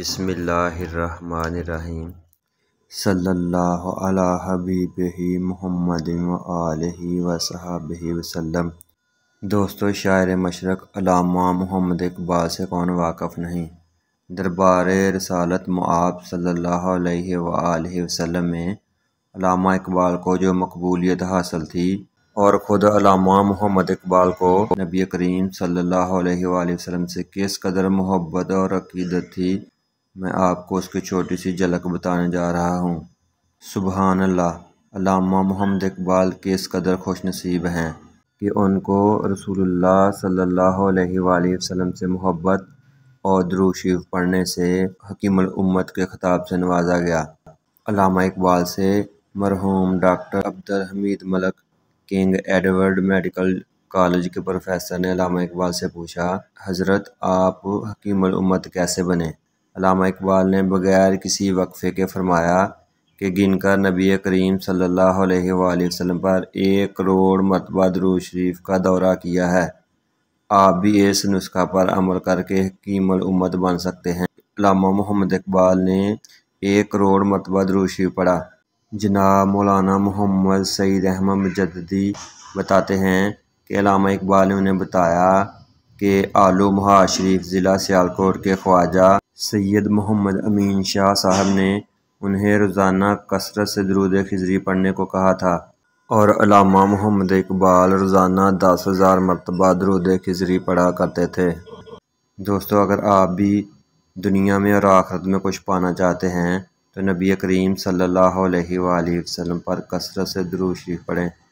बसमीम सल्ला हबीब ही मोहम्मद वसहब वसलम दोस्तों शायर मशरक अलामा मोहम्मद इकबाल से कौन वाकफ़ नहीं दरबार रसालत मुआब सल्ला वसलम में अलामा इकबाल को जो मकबूलियत हासिल थी और ख़ुद अलामा मोहम्मद इकबाल को नबी करीम सल्लल्लाहु अलैहि वसल्लम से किस कदर मोहब्बत और अकीदत थी मैं आपको उसकी छोटी सी झलक बताने जा रहा हूँ सुबहान अल्लाह अलामा मोहम्मद इकबाल के इस कदर खुश नसीब हैं कि उनको रसूलुल्लाह सल्लल्लाहु अलैहि वसल्लम से मोहब्बत और द्रूशीव पढ़ने से हकीमत के ख़िताब से नवाजा गया अलामा इकबाल से मरहूम doctor Abdul Hameed Malik King Edward medical college के प्रोफेसर ने अलामा इकबाल से पूछा हज़रत आप हकीमत कैसे बने अलामा इकबाल ने बग़ैर किसी वक्फ़े के फरमाया कि गिनकर नबी करीम सल्लल्लाहु अलैहि वसल्लम पर एक करोड़ मरतबा शरीफ का दौरा किया है आप भी इस नुस्खा पर अमल करके कीमल उम्मत बन सकते हैं लामा मोहम्मद इकबाल ने एक करोड़ मरतबा शरीफ पढ़ा जनाब मौलाना मोहम्मद सईद अहमद मजदी बताते हैं कि अलामा इकबाल ने उन्हें बताया कि आलू महाज शरीफ ज़िला सियालकोट के ख्वाजा सैयद मोहम्मद अमीन शाह साहब ने उन्हें रोज़ाना कसरत से दरूद खजरी पढ़ने को कहा था और अलामा मोहम्मद इकबाल रोज़ाना दस हज़ार मरतबा दरूद खजरी पढ़ा करते थे दोस्तों अगर आप भी दुनिया में और आखरत में कुछ पाना चाहते हैं तो नबी करीम सल्लल्लाहु अलैहि वसल्लम पर कसरत से दरूद शरीफ पढ़ें